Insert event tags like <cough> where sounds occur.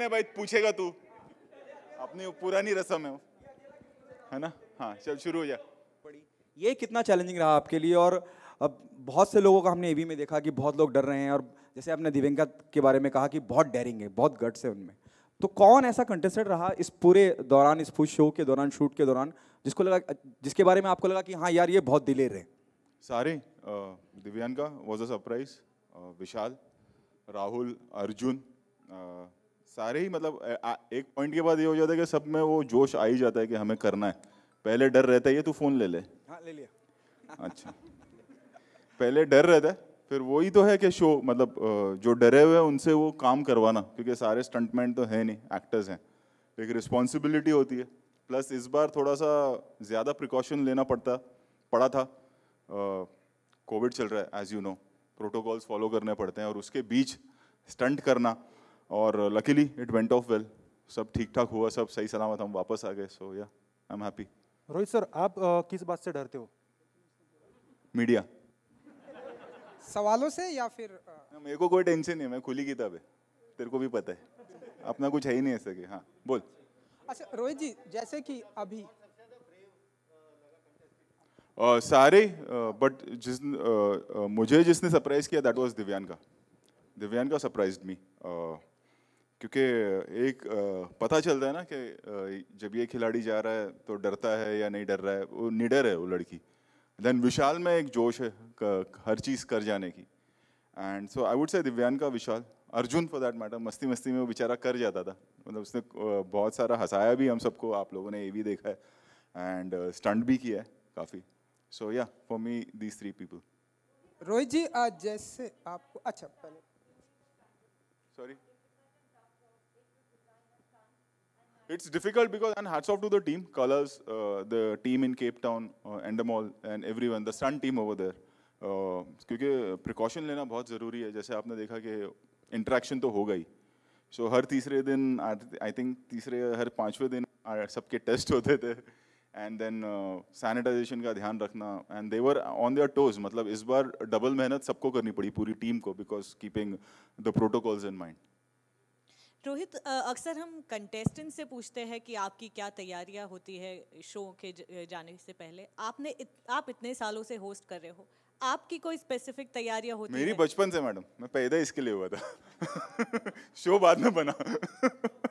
कौन है भाई पूछेगा तू अपनी पुरानी रसम है है ना हाँ चल शुरू हो जा ये कितना चैलेंजिंग रहा आपके लिए और अब बहुत से लोगों का हमने ये भी में देखा कि बहुत लोग डर रहे हैं और जैसे आपने दिव्यंका के बारे में कहा कि बहुत डेरिंग है बहुत गट्स है उनमें तो कौन ऐसा कंटेस्टेंट रहा इस पूरे दौरान इस फूड शो के दौरान शूट के दौरान जिसको लगा जिसके बारे में आपको लगा कि हाँ यार ये बहुत दिलेर है सारे Divyanka was a surprise Vishal Rahul Arjun सारे ही मतलब एक पॉइंट के बाद ये हो जाता है कि सब में वो जोश आ ही जाता है कि हमें करना है पहले डर रहता है ये तू फ़ोन ले ले हाँ ले लिया अच्छा पहले डर रहता है फिर वही तो है कि शो मतलब जो डरे हुए हैं उनसे वो काम करवाना क्योंकि सारे स्टंटमैन तो है नहीं एक्टर्स हैं तो एक रिस्पॉन्सिबिलिटी होती है प्लस इस बार थोड़ा सा ज़्यादा प्रिकॉशन लेना पड़ता पड़ा था कोविड चल रहा है as you know protocols follow करने पड़ते हैं और उसके बीच स्टंट करना और luckily it went off well सब ठीक ठाक हुआ सब सही सलामत हम वापस आ गए so yeah I am happy Rohit sir आप आ, किस बात से डरते हो मीडिया सवालों से या फिर आ... मेरे को कोई टेंशन नहीं है मैं खुली किताब है तेरे को भी पता है अपना कुछ है ही नहीं सके हाँ बोल अच्छा रोहित जी जैसे कि अभी आ, सारे बट uh, जिस आ, मुझे जिसने सरप्राइज किया that was Divyanka Divyanka Divyanka surprise मी क्योंकि एक पता चलता है ना कि जब ये खिलाड़ी जा रहा है तो डरता है या नहीं डर रहा है वो निडर है वो लड़की देन विशाल में एक जोश है हर चीज़ कर जाने की and so I would say Divyanka Vishal Arjun for that matter मस्ती मस्ती में वो बेचारा कर जाता था मतलब उसने बहुत सारा हंसाया भी हम सबको आप लोगों ने ये भी देखा है एंड स्टंट भी किया है काफ़ी so yeah for me these three people Rohit ji आज जैसे आपको अच्छा पहले sorry it's difficult because, and hats off to the team, Colors, uh, the team in Cape Town, uh, Endemol, and everyone, the Sun team over there. Uh, क्योंकि precaution लेना बहुत ज़रूरी है जैसे आपने देखा कि इंट्रैक्शन तो हो गई सो हर तीसरे दिन आई थिंक तीसरे हर पाँचवें दिन सबके टेस्ट होते थे एंड देन सैनिटाइजेशन का ध्यान रखना and they were on their toes मतलब इस बार डबल मेहनत सबको करनी पड़ी पूरी टीम को because keeping the protocols in mind Rohit अक्सर हम कंटेस्टेंट से पूछते हैं कि आपकी क्या तैयारियां होती है शो के जाने से पहले आपने इत, आप इतने सालों से होस्ट कर रहे हो आपकी कोई स्पेसिफिक तैयारियां होती मेरी बचपन से मैडम मैं पैदा इसके लिए हुआ था शो <laughs> बाद में बना <laughs>